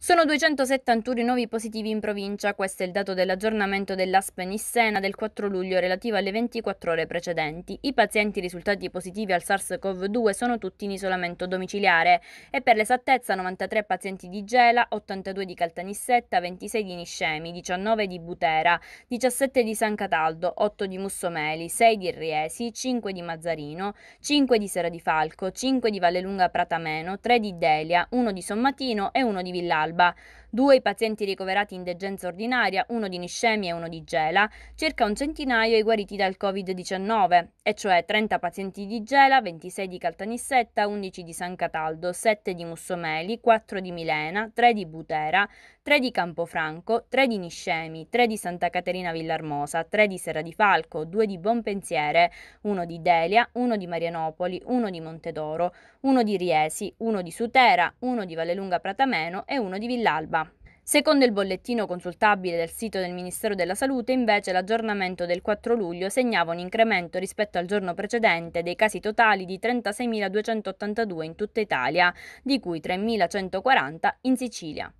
Sono 271 nuovi positivi in provincia, questo è il dato dell'aggiornamento dell'ASP Nissena del 4 luglio relativo alle 24 ore precedenti. I pazienti risultati positivi al SARS-CoV-2 sono tutti in isolamento domiciliare e per l'esattezza 93 pazienti di Gela, 82 di Caltanissetta, 26 di Niscemi, 19 di Butera, 17 di San Cataldo, 8 di Mussomeli, 6 di Riesi, 5 di Mazzarino, 5 di Sera di Falco, 5 di Vallelunga Pratameno, 3 di Delia, 1 di Sommatino e 1 di Villalba. all'alba due i pazienti ricoverati in degenza ordinaria, uno di niscemia e uno di gela, circa un centinaio i guariti dal Covid-19, e cioè 30 pazienti di gela, 26 di Caltanissetta, 11 di San Cataldo, 7 di Mussomeli, 4 di Milena, 3 di Butera, 3 di Campofranco, 3 di Niscemi, 3 di Santa Caterina Villarmosa, 3 di Serra di Falco, 2 di Bonpensiere, 1 di Delia, 1 di Marianopoli, 1 di Montedoro, 1 di Riesi, 1 di Sutera, 1 di Vallelunga Pratameno e 1 di Villalba. Secondo il bollettino consultabile del sito del Ministero della Salute, invece, l'aggiornamento del 4 luglio segnava un incremento rispetto al giorno precedente dei casi totali di 36.282 in tutta Italia, di cui 3.140 in Sicilia.